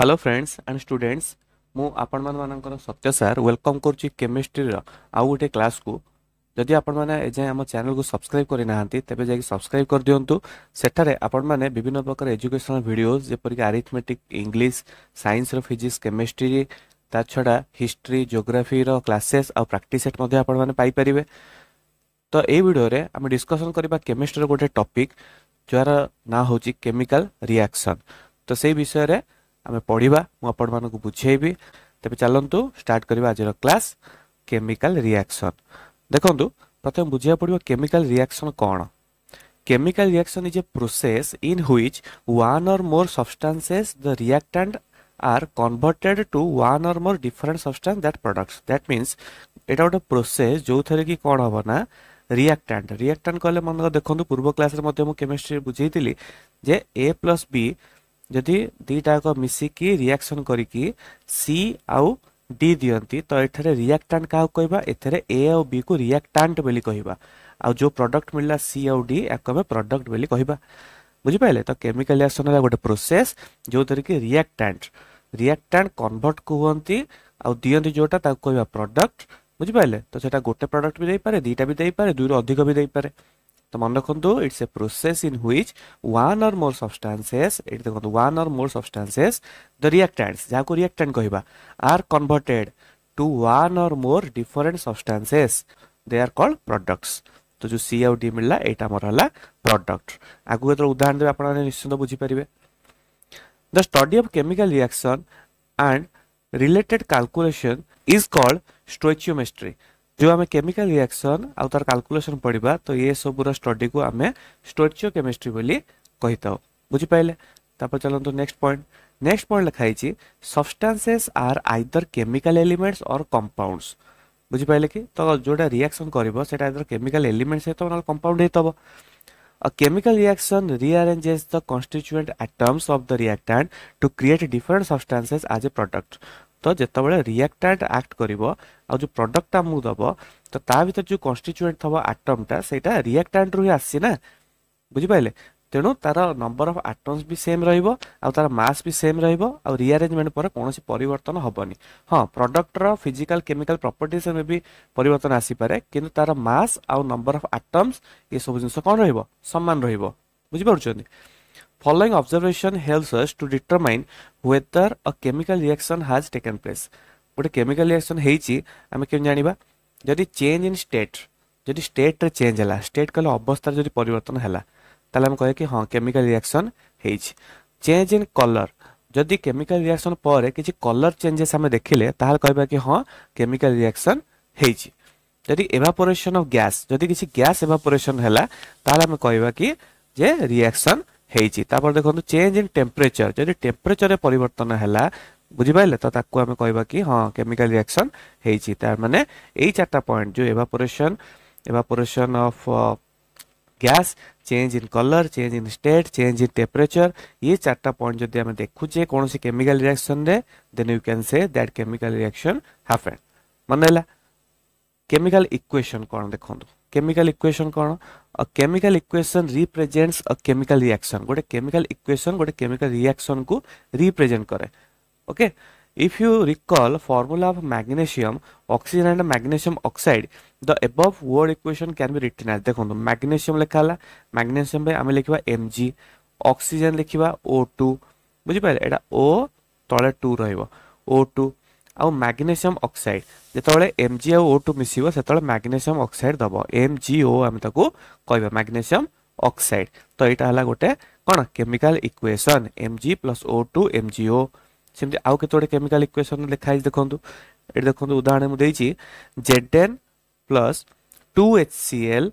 Hello friends and students ମୁଁ ଆପଣମାନଙ୍କର ସତ୍ୟ sir welcome କରୁଛି କେମିଷ୍ଟ୍ରିର ଆଉ ଗୋଟେ କ୍ଲାସ୍କୁ ଯଦି ଆପଣମାନେ ଏଯାଏଁ ଆମ ଚ୍ୟାନେଲକୁ ସବସ୍କ୍ରାଇବ୍ କରିନାହାନ୍ତି ତେବେ ଯାଇକି ସବସ୍କ୍ରାଇବ୍ କରିଦିଅନ୍ତୁ ସେଠାରେ ଆପଣମାନେ ବିଭିନ୍ନ ପ୍ରକାର ଏଜୁକେସନାଲ୍ ଭିଡ଼ିଓଜ୍ ଯେପରିକି ଆରିଥମେଟିକ୍ ଇଂଲିଶ ସାଇନ୍ସର ଫିଜିକ୍ସ କେମିଷ୍ଟ୍ରି ତା ଛଡ଼ା ହିଷ୍ଟ୍ରି ଜିଓଗ୍ରାଫିର କ୍ଲାସେସ୍ ଆଉ ପ୍ରାକ୍ଟିସ୍ ସେଟ୍ ମଧ୍ୟ ଆପଣମାନେ ପାଇପାରିବେ ତ ଏଇ ଭିଡ଼ିଓରେ ଆମେ ଡିସ୍କସନ୍ କରିବା କେମିଷ୍ଟ୍ରିର ଗୋଟେ ଟପିକ୍ ଯାହାର ନାଁ ହେଉଛି କେମିକାଲ ରିଆକ୍ସନ୍ ତ ସେଇ ବିଷୟରେ ଆମେ ପଢ଼ିବା ମୁଁ ଆପଣମାନଙ୍କୁ ବୁଝେଇବି ତେବେ ଚାଲନ୍ତୁ ଷ୍ଟାର୍ଟ କରିବା ଆଜିର କ୍ଲାସ୍ କେମିକାଲ ରିଆକ୍ସନ୍ ଦେଖନ୍ତୁ ପ୍ରଥମେ ବୁଝିବାକୁ ପଡ଼ିବ କେମିକାଲ ରିଆକ୍ସନ୍ କ'ଣ chemical reaction is a process in which one or more substances the reactant are converted to one or more different substance that products that means এটা ଗୋଟେ process ଯେଉଁଥିରେ କି କ'ଣ ହେବ ନା ରିଆକ୍ଟାଣ୍ଟ ରିଆକ୍ଟାଣ୍ଟ କହିଲେ ମନେକର ଦେଖନ୍ତୁ ପୂର୍ବ କ୍ଲାସରେ ମଧ୍ୟ ମୁଁ କେମିଷ୍ଟ୍ରି ବୁଝେଇଥିଲି ଯେ ଏ ପ୍ଲସ୍ ବି ଯଦି ଦୁଇଟାକ ମିଶିକି ରିଆକ୍ସନ୍ କରିକି ସି ଆଉ ଡି ଦିଅନ୍ତି ତ ଏଠାରେ ରିଆକ୍ଟାଣ୍ଟ କାହାକୁ କହିବା ଏଥିରେ ଏ ଆଉ ବିକୁ ରିଆକ୍ଟାଣ୍ଟ ବୋଲି କହିବା ଆଉ ଯେଉଁ ପ୍ରଡକ୍ଟ ମିଳିଲା ସି ଆଉ ଡି ୟାକୁ ଆମେ ପ୍ରଡକ୍ଟ ବୋଲି କହିବା ବୁଝିପାରିଲେ ତ କେମିକାଲ ରିଆକ୍ସନ୍ ହେଲା ଗୋଟେ ପ୍ରୋସେସ୍ ଯେଉଁଥିରେ କି ରିଆକ୍ଟାଣ୍ଟ ରିଆକ୍ଟାଣ୍ଟ କନଭର୍ଟ କୁହନ୍ତି ଆଉ ଦିଅନ୍ତି ଯେଉଁଟା ତାକୁ କହିବା ପ୍ରଡକ୍ଟ ବୁଝିପାରିଲେ ତ ସେଇଟା ଗୋଟେ ପ୍ରଡକ୍ଟ ବି ଦେଇପାରେ ଦୁଇଟା ବି ଦେଇପାରେ ଦୁଇରୁ ଅଧିକ ବି ଦେଇପାରେ ତମନେ ରଖନ୍ତୁ it's a process in which one or more substances ଏଠି ଦେଖନ୍ତୁ ୱାନ୍ ଅର୍ ମୋର୍ ସବଷ୍ଟାନ୍ସେସ୍ ଦ ରିଆକ୍ଟାଣ୍ଟସ୍ ଯାହାକୁ ରିଆକ୍ଟାଣ୍ଟ କହିବା are converted to one or more different substances they are called products ତ ଯେଉଁ ସି ଆଉ ଡି ମିଳିଲା ଏଇଟା ଆମର ହେଲା ପ୍ରଡକ୍ଟ ଆଗକୁ ଯେତେବେଳେ ଉଦାହରଣ ଦେବେ ଆପଣମାନେ ନିଶ୍ଚିନ୍ତ ବୁଝିପାରିବେ the study of chemical reaction and related calculation is called stoichiometry जो आम केमिकाल रिएक्शन आउ तार काल्कुलेसन पढ़ा तो ये सबूर स्टडी को आम स्टोचियो केमिस्ट्री बोली कही था बुझीपारे तापर चलत नेक्स्ट पॉइंट नेक्स्ट पॉइंट लिखाई substances are either chemical elements और कंपाउंडस बुझिपारे कि तो जो रिएक्शन कर केमिकाल एलिमेंट्स हो ना कंपाउंड हो A chemical reaction rearranges the constituent atoms of the reactant to create different substances as a ତ ଯେତେବେଳେ ରିଆକ୍ଟାଣ୍ଟ ଆକ୍ଟ କରିବ ଆଉ ଯେଉଁ ପ୍ରଡକ୍ଟଟା ଆମକୁ ଦେବ ତ ତା ଭିତରେ ଯେଉଁ କନଷ୍ଟିଚୁଏଣ୍ଟ ଥିବ ଆଟମ୍ଟା ସେଇଟା ରିଆକ୍ଟାଣ୍ଟରୁ ହିଁ ଆସିଛି ନା ବୁଝିପାରିଲେ ତେଣୁ ତାର ନମ୍ବର ଅଫ୍ ଆଟମ୍ସ ବି ସେମ୍ ରହିବ ଆଉ ତାର ମାସ୍ ବି ସେମ୍ ରହିବ ଆଉ ରିଆରେଞ୍ଜମେଣ୍ଟ ପରେ କୌଣସି ପରିବର୍ତ୍ତନ ହେବନି ହଁ ପ୍ରଡକ୍ଟର ଫିଜିକାଲ କେମିକାଲ ପ୍ରପର୍ଟିସରେ ବି ପରିବର୍ତ୍ତନ ଆସିପାରେ କିନ୍ତୁ ତାର ମାସ୍ ଆଉ ନମ୍ବର ଅଫ୍ ଆଟମ୍ସ ଏସବୁ ଜିନିଷ କ'ଣ ରହିବ ସମାନ ରହିବ ବୁଝିପାରୁଛନ୍ତି following observation helps us to determine whether a chemical reaction has taken place गोटे केमिकाल रिएक्शन होमें कम जाना जदि चेंज इन स्टेट जदि स्टेट रे चेंज है स्टेट कल अवस्था जो परन है कह कि हाँ केमिकाल रिएक्शन हो चेज इन कलर जदि केमिकाल रिएक्शन पर किसी कलर चेंजेस आम देखिले कह कि हाँ केमिकाल रिएक्शन होदि एभापोरेसन अफ ग्यास जदि किसी ग्यास एभापोरेसन है आम कह कि रिएक्शन ହେଇଛି ତାପରେ ଦେଖନ୍ତୁ ଚେଞ୍ଜ ଇନ୍ ଟେମ୍ପରେଚର ଯଦି ଟେମ୍ପରେଚରରେ ପରିବର୍ତ୍ତନ ହେଲା ବୁଝିପାରିଲେ ତ ତାକୁ ଆମେ କହିବା କି ହଁ କେମିକାଲ ରିଆକ୍ସନ୍ ହେଇଛି ତା ମାନେ ଏଇ ଚାରିଟା ପଏଣ୍ଟ ଯେଉଁ evaporation evaporation of gas change in colour change in state change in temperature ইয়ে চারটা পয়েন্ট যদি আমি দেখুছে কোণী কেমিকাল রিয়াকশনরে then you can say that chemical reaction happen মনে হল কেমিকাল ইকুয়েশন কোণ দেখুন কেমিকাল ইকুয়েশন কোণ a chemical equation represents a chemical reaction गोटे chemical equation गोटे chemical reaction को represent करे okay if you recall formula of magnesium oxygen and magnesium oxide the above word equation can be written as देखो magnesium लिखा है magnesium पे हमें लिखवा Mg oxygen लिखवा O2 बुझी पाइले एटा O तले 2 रहइबो O2 ଆଉ ମାଗ୍ନେସିୟମ୍ ଅକ୍ସାଇଡ୍ ଯେତେବେଳେ ଏମ୍ ଜି ଆଉ ଓ ଟୁ ମିଶିବ ସେତେବେଳେ ମାଗ୍ନେସିୟମ୍ ଅକ୍ସାଇଡ୍ ଦେବ ଏମ୍ ଜି ଓ ଆମେ ତାକୁ କହିବା ମାଗ୍ନେସିୟମ୍ ଅକ୍ସାଇଡ୍ ତ ଏଇଟା ହେଲା ଗୋଟେ କ'ଣ chemical equation M G plus O two M G O ସେମିତି ଆଉ କେତେ ଗୋଟେ କେମିକାଲ ଇକ୍ୱେସନ୍ ଲେଖା ହେଇଛି ଦେଖନ୍ତୁ ଏଠି ଦେଖନ୍ତୁ ଉଦାହରଣ ମୁଁ ଦେଇଛି Z ten plus two H C L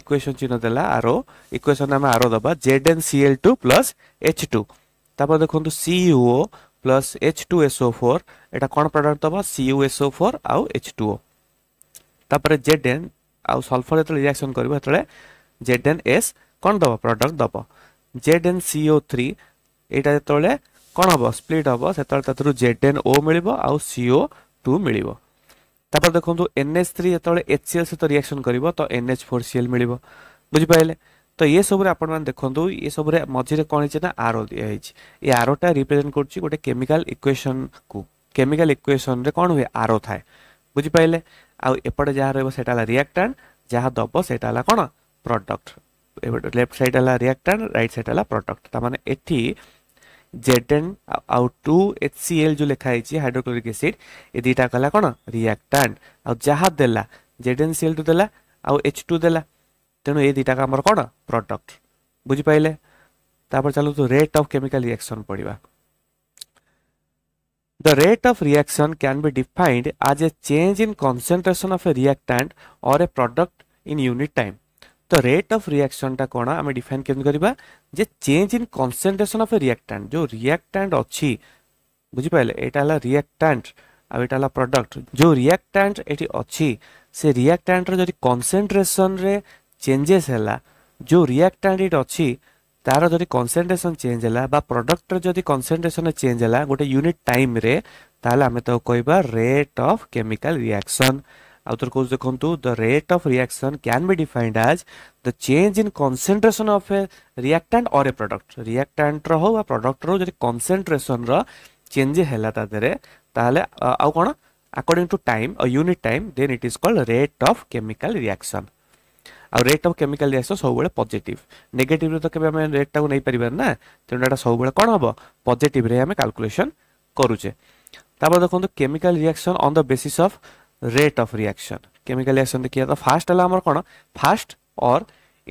equation ଚିହ୍ନ ଦେଲା ଆରୋ ଇକ୍ୱେସନ୍ ଆମେ ଆରୋ ଦେବା Z N C L two plus H two ତାପରେ ଦେଖନ୍ତୁ CEO plus H two SO four ଏଇଟା କ'ଣ ପ୍ରଡ଼କ୍ଟ ଦେବ ସି ୟୁ ଏସ୍ଓ ଫୋର୍ ଆଉ ଏଚ୍ ଟୁ ଓ ତାପରେ ଜେଡ୍ ଏନ୍ ଆଉ ସଲ୍ଫର୍ ଯେତେବେଳେ ରିଆକ୍ସନ୍ କରିବ ସେତେବେଳେ ଜେଡ୍ ଏନ୍ ଏସ୍ କ'ଣ ଦେବ ପ୍ରଡ଼କ୍ଟ ଦେବ Z N C O three ଏଇଟା ଯେତେବେଳେ କ'ଣ ହେବ ସ୍ପ୍ଲିଟ୍ ହେବ ସେତେବେଳେ ତା ଦେହରୁ ଜେଡ୍ ଏନ୍ ଓ ମିଳିବ ଆଉ ସି ଓ ଟୁ ମିଳିବ ତାପରେ ଦେଖନ୍ତୁ ଏନ୍ଏଚ୍ ଥ୍ରୀ ଯେତେବେଳେ ଏଚ୍ ସି ଏଲ୍ ସହିତ ରିଆକ୍ସନ୍ କରିବ ତ ଏନ୍ଏଚ୍ ଫୋର୍ ସି ଏଲ୍ ମିଳିବ ବୁଝିପାରିଲେ ତ ଏସବୁରେ ଆପଣମାନେ ଦେଖନ୍ତୁ ଏସବୁରେ ମଝିରେ କ'ଣ ହେଇଛି ନା ଆର ଦିଆହେଇଛି ଏ ଆରୋଟା ରିପ୍ରେଜେଣ୍ଟ କରୁଛି ଗୋଟେ କେମିକାଲ ଇକ୍ୱେସନ୍କୁ କେମିକାଲ ଇକ୍ୱେସନ୍ରେ କ'ଣ ହୁଏ ଆରୋ ଥାଏ ବୁଝିପାରିଲେ ଆଉ ଏପଟେ ଯାହା ରହିବ ସେଇଟା ହେଲା ରିଆକ୍ଟାଣ୍ଟ ଯାହା ଦେବ ସେଇଟା ହେଲା କ'ଣ ପ୍ରଡ଼କ୍ଟ ଲେଫ୍ଟ ସାଇଡ୍ ହେଲା ରିଆକ୍ଟାଣ୍ଟ ରାଇଟ୍ ସାଇଡ୍ ହେଲା ପ୍ରଡ଼କ୍ଟ ତା'ମାନେ ଏଠି ଜେଡେନ୍ ଆଉ ଟୁ ଏଚ୍ ସି ଏଲ୍ ଯେଉଁ ଲେଖା ହେଇଛି ହାଇଡ୍ରୋକ୍ଲୋରିକ୍ ଏସିଡ୍ ଏ ଦୁଇଟା କହିଲା କ'ଣ ରିଆକ୍ଟାଣ୍ଟ ଆଉ ଯାହା ଦେଲା ଜେଡେନ୍ ସି ଏଲ୍ ଟୁ ଦେଲା ଆଉ ଏଚ୍ ଟୁ ଦେଲା ତେଣୁ ଏ ଦୁଇଟାକ ଆମର କ'ଣ ପ୍ରଡ଼କ୍ଟ ବୁଝିପାରିଲେ ତାପରେ ଚାଲନ୍ତୁ ରେଟ୍ ଅଫ୍ କେମିକାଲ ରିଆକ୍ସନ୍ ପଢ଼ିବା The rate of reaction can be defined as a change in concentration of a reactant or a product in unit time. तो रेट ऑफ रिएक्शन टा कोना हमें डिफाइन केमि करबा जे change in concentration of a reactant जो reactant अछि बुझि पाले एटा हला रिएक्टेंट आ एटा हला प्रोडक्ट जो रिएक्टेंट एटी अछि से रिएक्टेंट रो जदी कंसंट्रेशन रे चेंजेस है जो रियाक्टाडिट अच्छी तार जो कनसेनट्रेसन चेंज है प्रडक्टर जो कनसेंट्रेसन चेंज है गोटे यूनिट टाइम आम तो कह रेट अफ केमिकाल रिएक्शन आउ थोर कौन देखो द रेट अफ रियाक्शन क्या भी डिफाइंड आज द चेज in concentration of a reactant और ए प्रडक्ट रियाक्टाण्र रो प्रडक्टर जो कनसेनट्रेसन रेज है आउ कौन according to time a unit time then it is called rate of chemical reaction आ रेट अफ केमिकल आस सब पजिट नेगेटिव्रे तो केवे रेटा को नहीं पारे ना तेनालीरु सब कौन हम पजिट्रे आम करुचे देखो chemical reaction on the basis of rate of reaction chemical reaction देखिए तो फास्ट है कौन फास्ट और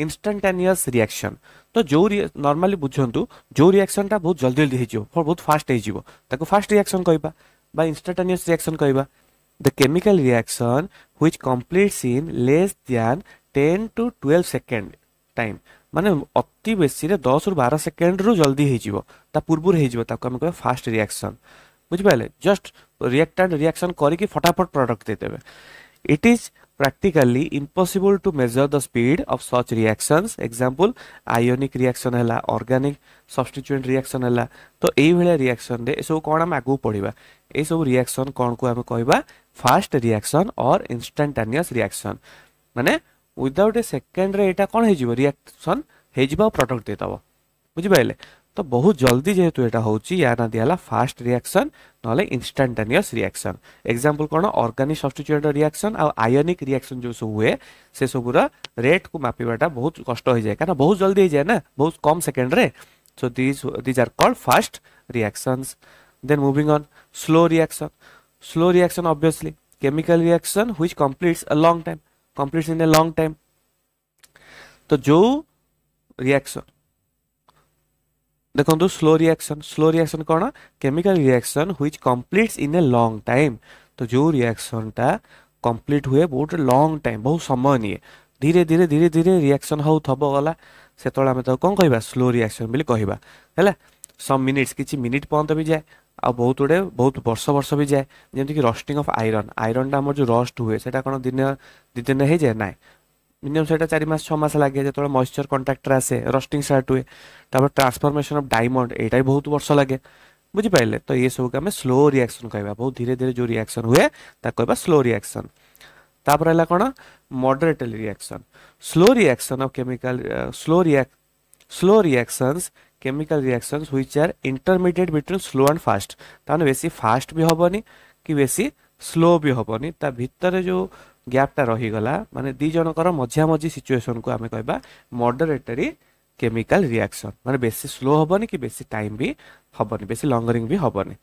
इनस्टाटेनिययस रिएक्शन तो जो नर्माली बुझु जो रियाक्शन टा बहुत जल्दी जल्दी हो बहुत फास्ट हो फास्ट रिएक्शन कह इनस्टाटेनिययस रिएक्शन कह the chemical reaction which completes in less than ten two twelve second time मान अति बेस दस रु बार सेकेंड रु जल्दी हो पूर्व होने कह फास्ट रिएक्शन बुझिपारे जस्ट रिएक्ट एंड रिएक्शन करके फटाफट प्रडक्ट देदेव it is practically impossible to measure the speed of such reaction example ionic reaction है अर्गानिक सब्सटिच्युएंट रिएक्शन है तो यही रिएक्शन सब कौन आम आगू पढ़ा ये सब रिएक्शन कौन को आम कह फास्ट रिएक्शन और इनस्टाटानिअस रिएक्शन मानने विदाउट ए सेकेंड रेटा कौन हो रिएक्शन हो प्रडक्ट देदेव बुझिपारे तो बहुत जल्दी जेहतु यहाँ हूँ या ना दिहला फास्ट रिएक्शन ना इनस्टाटेनिययस रिएक्शन एक्जामपल कौन organic substitute reaction ionic reaction जो सब हुए से सबूर रेट को मापा बहुत कष्ट हो जाए क्या बहुत जल्दी हो जाए ना बहुत कम सेकेंड रे so these these are called fast reactions then moving on slow reaction slow reaction obviously chemical reaction which completes a long time completes in a long time तो जो रिएक्शन देखो स्लो रिएक्शन स्लो रिएक्शन कौन chemical reaction which completes in a long time तो जो रिएक्शनटा complete हुए बहुत long time बहुत समय निए धीरे धीरे धीरे धीरे रिएक्शन हो थब गला से आम कौन कह स्लो रिएक्शन बोली कह है सम मिनिट्स किसी मिनिट पर्यत भी जाए ଆଉ ବହୁତ ଗୁଡ଼େ ବହୁତ ବର୍ଷ ବର୍ଷ ବି ଯାଏ ଯେମିତିକି ରଷ୍ଟିଂ ଅଫ୍ ଆଇରନ୍ ଆଇରନ୍ଟା ଆମର ଯେଉଁ ରଷ୍ଟ ହୁଏ ସେଇଟା କ'ଣ ଦିନ ଦୁଇ ଦିନରେ ହେଇଯାଏ ନାଇଁ ମିନିମମ୍ ସେଇଟା ଚାରି ମାସ ଛଅ ମାସ ଲାଗେ ଯେତେବେଳେ ମଏଶ୍ଚର କଣ୍ଟ୍ରାକ୍ଟର ଆସେ ରଷ୍ଟିଂ ଷ୍ଟାର୍ଟ ହୁଏ ତାପରେ ଟ୍ରାନ୍ସଫର୍ମେସନ୍ ଅଫ୍ ଡାଇମଣ୍ଡ ଏଇଟା ବି ବହୁତ ବର୍ଷ ଲାଗେ ବୁଝିପାରିଲେ ତ ଏସବୁକୁ ଆମେ ସ୍ଲୋ ରିଆକ୍ସନ୍ କହିବା ବହୁତ ଧୀରେ ଧୀରେ ଯେଉଁ ରିଆକ୍ସନ୍ ହୁଏ ତାକୁ କହିବା ସ୍ଲୋ ରିଆକ୍ସନ୍ ତାପରେ ହେଲା କ'ଣ moderately reaction slow reaction of chemical slow react slow reactions chemical reaction हुई are intermediate between slow and fast तमें बेस फास्ट भी हेनी कि बेसी स्लो भी हेनी ता भितर जो गैपटा रहीगला मानते दिजकर मझा मझी सिचुएसन को आम कह मडरेटरी केमिकाल रियाक्शन मानते बेसी स्लो हेनी कि बेस टाइम भी हेनी बेस लंगरी भी हेनी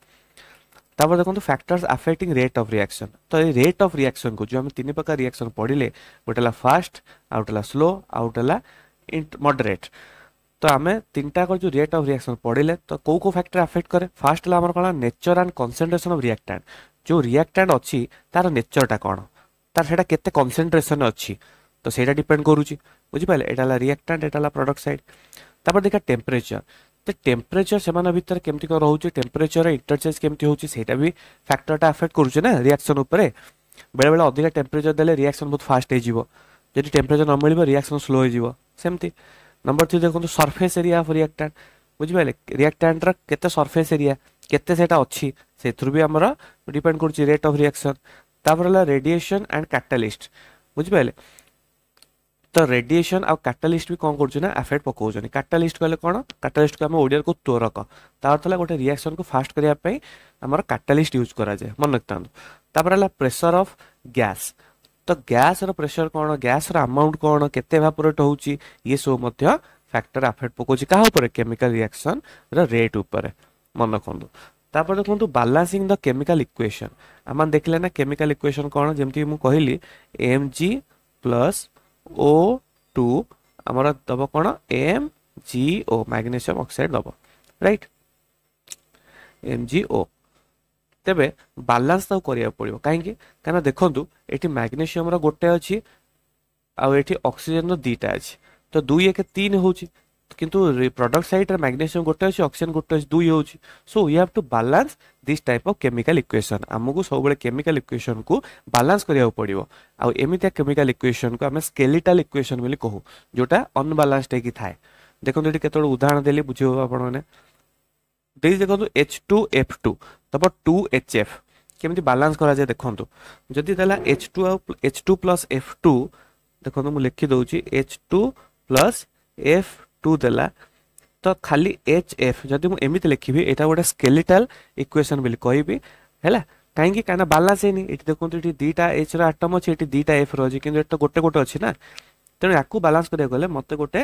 तापर देखते factors affecting rate of reaction तो ये रेट ऑफ रिएक्शन को जो हम तीन प्रकार रिएक्शन पढ़ले गोटेला फास्ट आउ स्लो आउ गोटेला मॉडरेट मडरेट ତ ଆମେ ତିନିଟାକ ଯେଉଁ ରେଟ୍ ଅଫ୍ ରିଆକ୍ସନ୍ ପଢ଼ିଲେ ତ କେଉଁ କେଉଁ ଫ୍ୟାକ୍ଟର ଆଫେକ୍ଟ କରେ ଫାର୍ଷ୍ଟ ହେଲା ଆମର କ'ଣ nature and concentration of reactant ଯେଉଁ ରିଆକ୍ଟାଣ୍ଟ ଅଛି ତାର ନେଚରଟା କ'ଣ ତାର ସେଇଟା କେତେ କନ୍ସେନ୍ଟ୍ରେସନ୍ ଅଛି ତ ସେଇଟା ଡିପେଣ୍ଡ କରୁଛି ବୁଝିପାରିଲେ ଏଇଟା ହେଲା ରିଆକ୍ଟାଣ୍ଟ ଏଇଟା ହେଲା ପ୍ରଡକ୍ଟ ସାଇଡ୍ ତାପରେ ଦେଖିବା ଟେମ୍ପରେଚର ତ ଟେମ୍ପରେଚର ସେମାନଙ୍କ ଭିତରେ କେମିତି କ'ଣ ରହୁଛି ଟେମ୍ପରେଚର ଇଣ୍ଟରଚେଞ୍ଜ କେମିତି ହେଉଛି ସେଇଟା ବି ଫ୍ୟାକ୍ଟରଟା ଆଫେକ୍ଟ କରୁଛି ନା ରିଆକ୍ସନ୍ ଉପରେ ବେଳେବେଳେ ଅଧିକା ଟେମ୍ପରେଚର ଦେଲେ ରିଆକ୍ସନ୍ ବହୁତ ଫାଷ୍ଟ ହେଇଯିବ ଯଦି ଟେମ୍ପରେଚର ନ ମିଳିବ ରିଆକ୍ସନ୍ ସ୍ଲୋ ହେଇଯିବ ସେମିତି ନମ୍ବର ଥ୍ରୀ ଦେଖନ୍ତୁ ସର୍ଫେସ୍ ଏରିଆ ଅଫ୍ ରିଆକ୍ଟାଣ୍ଟ ବୁଝିପାରିଲେ ରିଆକ୍ଟାଣ୍ଟର କେତେ ସର୍ଫେସ୍ ଏରିଆ କେତେ ସେଇଟା ଅଛି ସେଥିରୁ ବି ଆମର ଡିପେଣ୍ଡ କରୁଛି ରେଟ୍ ଅଫ୍ ରିଆକ୍ସନ୍ ତାପରେ ହେଲା ରେଡିଏସନ୍ ଆଣ୍ଡ କାଟାଲିଷ୍ଟ ବୁଝିପାରିଲେ ତ ରେଡିଏସନ୍ ଆଉ କାଟାଲିଷ୍ଟ ବି କ'ଣ କରୁଛି ନା ଆଫେକ୍ଟ ପକାଉଛନ୍ତି କାଟାଲିଷ୍ଟ କହିଲେ କ'ଣ କାଟାଲିଷ୍ଟକୁ ଆମେ ଓଡ଼ିଆକୁ ତୋରକ ତା ଅର୍ଥ ହେଲା ଗୋଟେ ରିଆକ୍ସନ୍କୁ ଫାଷ୍ଟ କରିବା ପାଇଁ ଆମର କାଟାଲିଷ୍ଟ ୟୁଜ୍ କରାଯାଏ ମନେ ରଖିଥାନ୍ତୁ ତାପରେ ହେଲା ପ୍ରେସର୍ ଅଫ୍ ଗ୍ୟାସ୍ ତ ଗ୍ୟାସ୍ର ପ୍ରେସର କ'ଣ ଗ୍ୟାସ୍ର ଆମାଉଣ୍ଟ କ'ଣ କେତେ ଭାପୋରେଟ୍ ହେଉଛି ଇଏ ସବୁ ମଧ୍ୟ ଫ୍ୟାକ୍ଟର ଆଫେକ୍ଟ ପକାଉଛି କାହା ଉପରେ କେମିକାଲ ରିଆକ୍ସନ୍ର ରେଟ୍ ଉପରେ ମନେ ରଖନ୍ତୁ ତାପରେ ଦେଖନ୍ତୁ ବାଲାନ୍ସିଂ ଦ କେମିକାଲ ଇକ୍ୱେସନ୍ ଆମେ ଦେଖିଲେ ନା କେମିକାଲ ଇକ୍ୱେସନ୍ କ'ଣ ଯେମିତିକି ମୁଁ କହିଲି M G plus O two ଆମର ଦେବ କ'ଣ M G O magnesium oxide ଦେବ ରାଇଟ୍ ଏମ୍ ଜି ଓ ତେବେ ବାଲାନ୍ସ ତାକୁ କରିବାକୁ ପଡ଼ିବ କାହିଁକି କାହିଁକିନା ଦେଖନ୍ତୁ ଏଠି ମ୍ୟାଗ୍ନେସିୟମର ଗୋଟେ ଅଛି ଆଉ ଏଠି ଅକ୍ସିଜେନର ଦୁଇଟା ଅଛି ତ ଦୁଇ ଏକ ତିନି ହେଉଛି କିନ୍ତୁ ପ୍ରଡକ୍ଟ ସାଇଡ଼୍ରେ ମ୍ୟାଗ୍ନେସିୟମ୍ ଗୋଟେ ଅଛି ଅକ୍ସିଜେନ୍ ଗୋଟେ ଅଛି ଦୁଇ ହେଉଛି so we have to balance this type of chemical equation ଆମକୁ ସବୁବେଳେ କେମିକାଲ ଇକ୍ୱେସନ୍କୁ ବାଲାନ୍ସ କରିବାକୁ ପଡ଼ିବ ଆଉ ଏମିତିଆ କେମିକାଲ ଇକ୍ୱେସନ୍କୁ ଆମେ ସ୍କେଲିଟାଲ ଇକ୍ୱେସନ୍ ବୋଲି କହୁ ଯେଉଁଟା ଅନବାଲାନ୍ସଡ ହେଇକି ଥାଏ ଦେଖନ୍ତୁ ଏଠି କେତେବେଳେ ଉଦାହରଣ ଦେଲି ବୁଝିବ ଆପଣମାନେ দিস দেখন্তু এচ টু এফ টু তারপর টু এচ এফ কেমিতি ବାଲାନ୍ସ କରାଯାଏ ଦେଖନ୍ତୁ ଯଦି ଦେଲା ଏଚ୍ ଟୁ ଆଉ H two plus F two ଦେଖନ୍ତୁ ମୁଁ ଲେଖି ଦେଉଛି H two plus F two ଦେଲା ତ ଖାଲି ଏଚ୍ ଏଫ୍ ଯଦି ମୁଁ ଏମିତି ଲେଖିବି ଏଇଟା ଗୋଟେ ସ୍କେଲିଟାଲ ଇକ୍ୱେସନ୍ ବୋଲି କହିବି ହେଲା କାହିଁକି କାହିଁକିନା ବାଲାନ୍ସ ହେଇନି ଏଠି ଦେଖନ୍ତୁ ଏଠି ଦୁଇଟା ଏଚ୍ର ଆଟମ୍ ଅଛି ଏଠି ଦୁଇଟା ଏଫ୍ର ଅଛି କିନ୍ତୁ ଏଠି ତ ଗୋଟେ ଗୋଟେ ଅଛି ନା ତେଣୁ ୟାକୁ ବାଲାନ୍ସ କରିବାକୁ ଗଲେ ମୋତେ ଗୋଟେ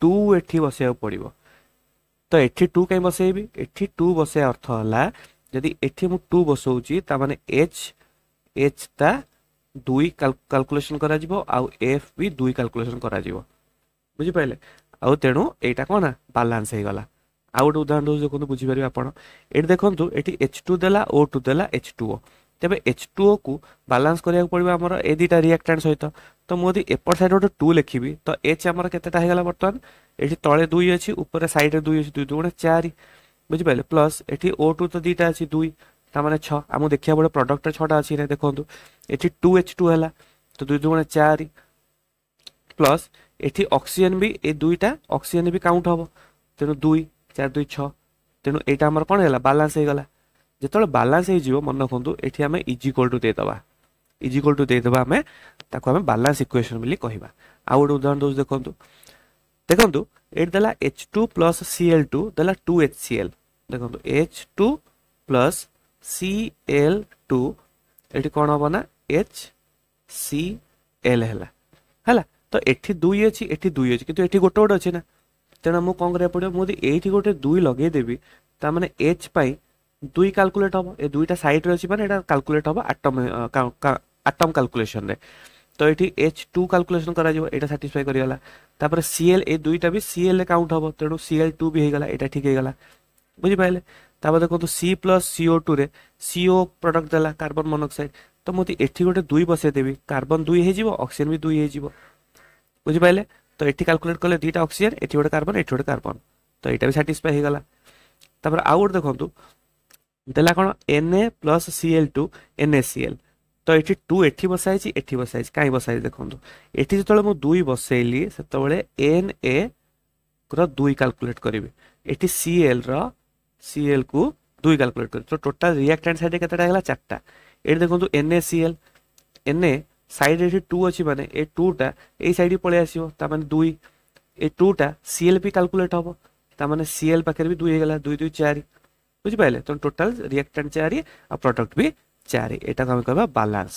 ଟୁ ଏଠି ବସେଇବାକୁ ପଡ଼ିବ ତ ଏଠି ଟୁ କାହିଁ ବସେଇବି ଏଠି ଟୁ ବସେଇବା ଅର୍ଥ ହେଲା ଯଦି ଏଠି ମୁଁ ଟୁ ବସଉଛି ତା ମାନେ ଏଚ୍ ଏଚ୍ଟା ଦୁଇ କାଲକୁଲେସନ୍ କରାଯିବ ଆଉ ଏଫ୍ ବି ଦୁଇ କାଲକୁଲେସନ୍ କରାଯିବ ବୁଝିପାରିଲେ ଆଉ ତେଣୁ ଏଇଟା କ'ଣ ନା ବାଲାନ୍ସ ହେଇଗଲା ଆଉ ଗୋଟେ ଉଦାହରଣ ଦେଉଛି ଦେଖନ୍ତୁ ବୁଝିପାରିବେ ଆପଣ ଏଠି ଦେଖନ୍ତୁ ଏଠି ଏଚ୍ ଟୁ ଦେଲା ଓ ଟୁ ଦେଲା ଏଚ୍ ଟୁ ଓ ତେବେ ଏଚ୍ ଟୁ ଓକୁ ବାଲାନ୍ସ କରିବାକୁ ପଡ଼ିବ ଆମର ଏ ଦୁଇଟା ରିଆକ୍ଟାଣ୍ଟ ସହିତ ତ ମୁଁ ଯଦି ଏପଟ ସାଇଡ୍ ଗୋଟେ ଟୁ ଲେଖିବି ତ ଏଚ୍ ଆମର କେତେଟା ହେଇଗଲା ବର୍ତ୍ତମାନ ଏଠି ତଳେ ଦୁଇ ଅଛି ଉପରେ ସାଇଡ଼୍ରେ ଦୁଇ ଅଛି ଦୁଇ ଦୁଗୁଣେ ଚାରି ବୁଝିପାରିଲେ ପ୍ଲସ୍ ଏଠି ଓ ଟୁ ତ ଦୁଇଟା ଅଛି ଦୁଇ ତାମାନେ ଛଅ ଆମକୁ ଦେଖିବାକୁ ପଡ଼ିବ ପ୍ରଡ଼କ୍ଟଟା ଛଅଟା ଅଛି ନା ଦେଖନ୍ତୁ ଏଠି ଟୁ ଏଚ୍ ଟୁ ହେଲା ତ ଦୁଇ ଦୁଗୁଣେ ଚାରି ପ୍ଲସ୍ ଏଠି ଅକ୍ସିଜେନ୍ ବି ଏ ଦୁଇଟା ଅକ୍ସିଜେନ୍ ବି କାଉଣ୍ଟ ହେବ ତେଣୁ ଦୁଇ ଚାରି ଦୁଇ ଛଅ ତେଣୁ ଏଇଟା ଆମର କ'ଣ ହେଲା ବାଲାନ୍ସ ହେଇଗଲା ଯେତେବେଳେ ବାଲାନ୍ସ ହେଇଯିବ ମନେ ରଖନ୍ତୁ ଏଠି ଆମେ ଇଜିକ୍ୱାଲ୍ ଟୁ ଦେଇଦେବା ଇଜିକ୍ୱାଲ୍ ଟୁ ଦେଇଦେବା ଆମେ ତାକୁ ଆମେ ବାଲାନ୍ସ ଇକ୍ୱେସନ୍ ବୋଲି କହିବା ଆଉ ଗୋଟେ ଉଦାହରଣ ଦେଉଛି ଦେଖନ୍ତୁ ଦେଖନ୍ତୁ ଏଇଠି ଦେଲା H two plus C L two ଦେଲା ଟୁ ଏଚ୍ ସି ଏଲ୍ ଦେଖନ୍ତୁ H two plus C L two ଏଠି କ'ଣ ହେବ ନା ଏଚ୍ ସି ଏଲ୍ ହେଲା ହେଲା ତ ଏଠି ଦୁଇ ଅଛି ଏଠି ଦୁଇ ଅଛି କିନ୍ତୁ ଏଠି ଗୋଟେ ଗୋଟେ ଅଛି ନା ତେଣୁ ମୁଁ କ'ଣ କରିବାକୁ ପଡ଼ିବ ମୁଁ ଯଦି ଏଇଠି ଗୋଟେ ଦୁଇ ଲଗେଇଦେବି ତା ମାନେ ଏଚ୍ ପାଇଁ ଦୁଇ କାଲକୁଲେଟ୍ ହେବ ଏ ଦୁଇଟା ସାଇଡ଼୍ରେ ଅଛି ମାନେ ଏଇଟା କାଲକୁଲେଟ୍ ହେବ ଆଟମ୍ ଆଟମ୍ କାଲକୁଲେସନ୍ରେ ତ ଏଠି ଏଚ୍ ଟୁ କାଲକୁଲେସନ୍ କରାଯିବ ଏଇଟା ସାଟିସ୍ଫାଏ କରିଗଲା ତାପରେ ସିଏଲ୍ ଏ ଦୁଇଟା ବି ସିଏଲ୍ରେ କାଉଣ୍ଟ ହେବ ତେଣୁ ସିଏଲ୍ ଟୁ ବି ହେଇଗଲା ଏଇଟା ଠିକ୍ ହେଇଗଲା ବୁଝିପାରିଲେ ତାପରେ ଦେଖନ୍ତୁ ସି ପ୍ଲସ୍ ସିଓ ଟୁରେ ସିଓ ପ୍ରଡ଼କ୍ଟ ଦେଲା କାର୍ବନ୍ ମନୋକ୍ସାଇଡ୍ ତ ମୁଁ ଏଠି ଗୋଟେ ଦୁଇ ବସେଇଦେବି କାର୍ବନ୍ ଦୁଇ ହେଇଯିବ ଅକ୍ସିଜେନ୍ ବି ଦୁଇ ହେଇଯିବ ବୁଝିପାରିଲେ ତ ଏଠି କାଲକୁଲେଟ୍ କଲେ ଦୁଇଟା ଅକ୍ସିଜେନ୍ ଏଠି ଗୋଟେ କାର୍ବନ୍ ଏଠି ଗୋଟେ କାର୍ବନ୍ ତ ଏଇଟା ବି ସାଟିସ୍ଫାଏ ହେଇଗଲା ତାପରେ ଆଉ ଗୋଟେ ଦେଖନ୍ତୁ ଦେଲା କ'ଣ N A plus CL two N A CL ତ ଏଠି ଟୁ ଏଠି ବସାଇଛି ଏଠି ବସାଇଛି କାହିଁ ବସାଇଛି ଦେଖନ୍ତୁ ଏଠି ଯେତେବେଳେ ମୁଁ ଦୁଇ ବସେଇଲି ସେତେବେଳେ ଏନ୍ ଏ ର ଦୁଇ କାଲକୁଲେଟ୍ କରିବି ଏଠି ସି ଏଲ୍ର ସି ଏଲ୍କୁ ଦୁଇ କାଲକୁଲେଟ୍ କରିବି ତ ଟୋଟାଲ ରିଆକ୍ଟାଣ୍ଟ ସାଇଡ଼୍ରେ କେତେଟା ହେଲା ଚାରିଟା ଏଠି ଦେଖନ୍ତୁ N A C L N A side ଏଠି ଟୁ ଅଛି ମାନେ ଏ ଟୁଟା ଏଇ ସାଇଡ଼୍ ପଳେଇ ଆସିବ ତା ମାନେ ଦୁଇ ଏ ଟୁଟା ସି ଏଲ୍ ବି କାଲକୁଲେଟ୍ ହେବ ତା ମାନେ ସି ଏଲ୍ ପାଖରେ ବି ଦୁଇ ହେଇଗଲା ଦୁଇ ଦୁଇ ଚାରି ବୁଝିପାରିଲେ ତ ଟୋଟାଲ ରିଆକ୍ଟାଣ୍ଟ ଚାରି ଆଉ ପ୍ରଡ଼କ୍ଟ ବି ଚାରି ଏଇଟାକୁ ଆମେ କହିବା ବାଲାନ୍ସ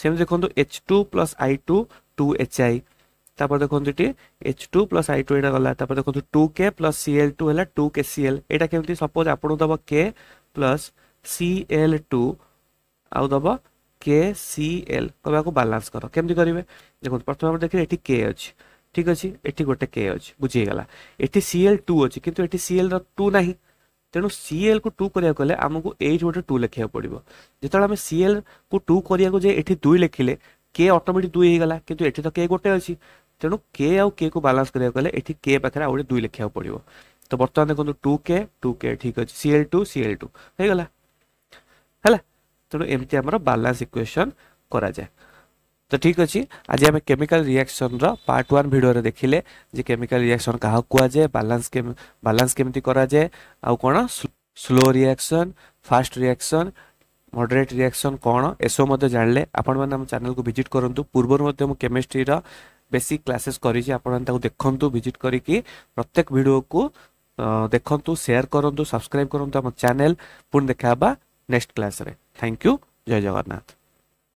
ସେମିତି ଦେଖନ୍ତୁ H two plus I two two two H ତାପରେ ଦେଖନ୍ତୁ ଏଠି H two plus I two ଏଇଟା ଗଲା ତାପରେ ଦେଖନ୍ତୁ two K plus C L two ହେଲା ଟୁ କେ ସି ଏଲ୍ ଏଇଟା କେମିତି ସପୋଜ୍ ଆପଣଙ୍କୁ ଦେବ K plus C L two ଆଉ ଦେବ କେ ସି ଏଲ୍ କହିବାକୁ ବାଲାନ୍ସ କର କେମିତି କରିବେ ଦେଖନ୍ତୁ ପ୍ରଥମେ ଆମେ ଦେଖିଲେ ଏଠି କେ ଅଛି ଠିକ୍ ଅଛି ଏଠି ଗୋଟେ କେ ଅଛି ବୁଝିହେଇଗଲା ଏଠି ସି ଏଲ୍ ଟୁ ଅଛି କିନ୍ତୁ ଏଠି ସି ଏଲ୍ର ଟୁ ନାହିଁ ତେଣୁ ସିଏଲ୍ କୁ ଟୁ କରିବାକୁ ହେଲେ ଆମକୁ ଏଇଠି ଗୋଟେ ଟୁ ଲେଖିବାକୁ ପଡ଼ିବ ଯେତେବେଳେ ଆମେ ସିଏଲ୍ କୁ ଟୁ କରିବାକୁ ଯେ ଏଠି ଦୁଇ ଲେଖିଲେ କେ ଅଟୋମେଟିକ୍ ଦୁଇ ହେଇଗଲା କିନ୍ତୁ ଏଠି ତ କେ ଗୋଟେ ଅଛି ତେଣୁ କେ ଆଉ କେ କୁ ବାଲାନ୍ସ କରିବାକୁ ହେଲେ ଏଠି କେ ପାଖରେ ଆଉ ଗୋଟେ ଦୁଇ ଲେଖିବାକୁ ପଡ଼ିବ ତ ବର୍ତ୍ତମାନ ଦେଖନ୍ତୁ ଟୁ କେ ଟୁ କେ ଠିକ୍ ଅଛି ସିଏଲ୍ ଟୁ ସିଏଲ୍ ଟୁ ହେଇଗଲା ହେଲା ତେଣୁ ଏମିତି ଆମର ବାଲାନ୍ସ ଇକ୍ୱେସନ୍ କରାଯାଏ ତ ଠିକ୍ ଅଛି ଆଜି ଆମେ କେମିକାଲ ରିଆକ୍ସନ୍ର ପାର୍ଟ ୱାନ୍ ଭିଡ଼ିଓରେ ଦେଖିଲେ ଯେ କେମିକାଲ ରିଆକ୍ସନ୍ କାହାକୁ କୁହାଯାଏ ବାଲାନ୍ସ ବାଲାନ୍ସ କେମିତି କରାଯାଏ ଆଉ କ'ଣ slow reaction fast reaction moderate reaction କ'ଣ ଏସବୁ ମଧ୍ୟ ଜାଣିଲେ ଆପଣମାନେ ଆମ ଚ୍ୟାନେଲକୁ ଭିଜିଟ୍ କରନ୍ତୁ ପୂର୍ବରୁ ମଧ୍ୟ ମୁଁ କେମିଷ୍ଟ୍ରିର ବେସିକ୍ କ୍ଲାସେସ୍ କରିଛି ଆପଣମାନେ ତାକୁ ଦେଖନ୍ତୁ ଭିଜିଟ୍ କରିକି ପ୍ରତ୍ୟେକ ଭିଡ଼ିଓକୁ ଦେଖନ୍ତୁ ସେୟାର କରନ୍ତୁ ସବସ୍କ୍ରାଇବ୍ କରନ୍ତୁ ଆମ ଚ୍ୟାନେଲ ପୁଣି ଦେଖା ହେବା ନେକ୍ସଟ କ୍ଲାସରେ ଥ୍ୟାଙ୍କ ୟୁ ଜୟ ଜଗନ୍ନାଥ